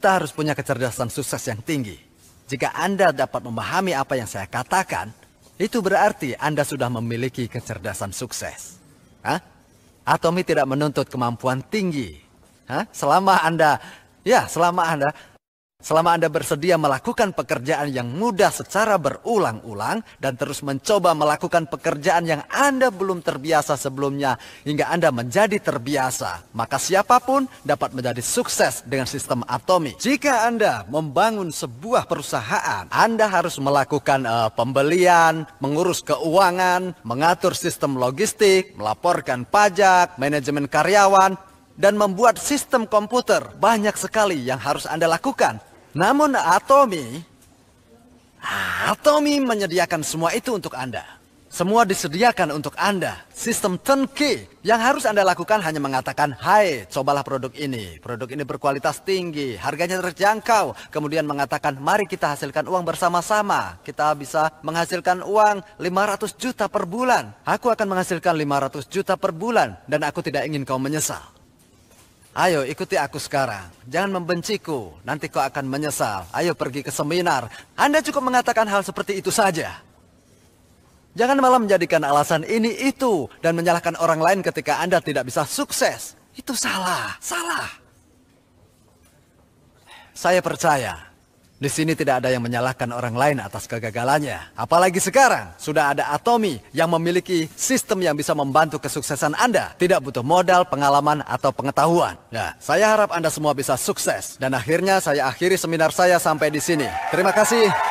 Kita harus punya kecerdasan sukses yang tinggi. Jika Anda dapat memahami apa yang saya katakan, itu berarti Anda sudah memiliki kecerdasan sukses. Hah? Atomi tidak menuntut kemampuan tinggi. Hah? Selama Anda, ya selama Anda Selama Anda bersedia melakukan pekerjaan yang mudah secara berulang-ulang dan terus mencoba melakukan pekerjaan yang Anda belum terbiasa sebelumnya hingga Anda menjadi terbiasa, maka siapapun dapat menjadi sukses dengan sistem atomi. Jika Anda membangun sebuah perusahaan, Anda harus melakukan uh, pembelian, mengurus keuangan, mengatur sistem logistik, melaporkan pajak, manajemen karyawan, dan membuat sistem komputer. Banyak sekali yang harus Anda lakukan. Namun Atomi, Atomi menyediakan semua itu untuk Anda. Semua disediakan untuk Anda. Sistem turnkey yang harus Anda lakukan hanya mengatakan, Hai, cobalah produk ini. Produk ini berkualitas tinggi, harganya terjangkau. Kemudian mengatakan, mari kita hasilkan uang bersama-sama. Kita bisa menghasilkan uang 500 juta per bulan. Aku akan menghasilkan 500 juta per bulan dan aku tidak ingin kau menyesal. Ayo ikuti aku sekarang. Jangan membenciku, nanti kau akan menyesal. Ayo pergi ke seminar. Anda cukup mengatakan hal seperti itu saja. Jangan malah menjadikan alasan ini itu dan menyalahkan orang lain ketika Anda tidak bisa sukses. Itu salah, salah. Saya percaya di sini tidak ada yang menyalahkan orang lain atas kegagalannya. Apalagi sekarang, sudah ada Atomi yang memiliki sistem yang bisa membantu kesuksesan Anda. Tidak butuh modal, pengalaman, atau pengetahuan. Ya, saya harap Anda semua bisa sukses. Dan akhirnya saya akhiri seminar saya sampai di sini. Terima kasih.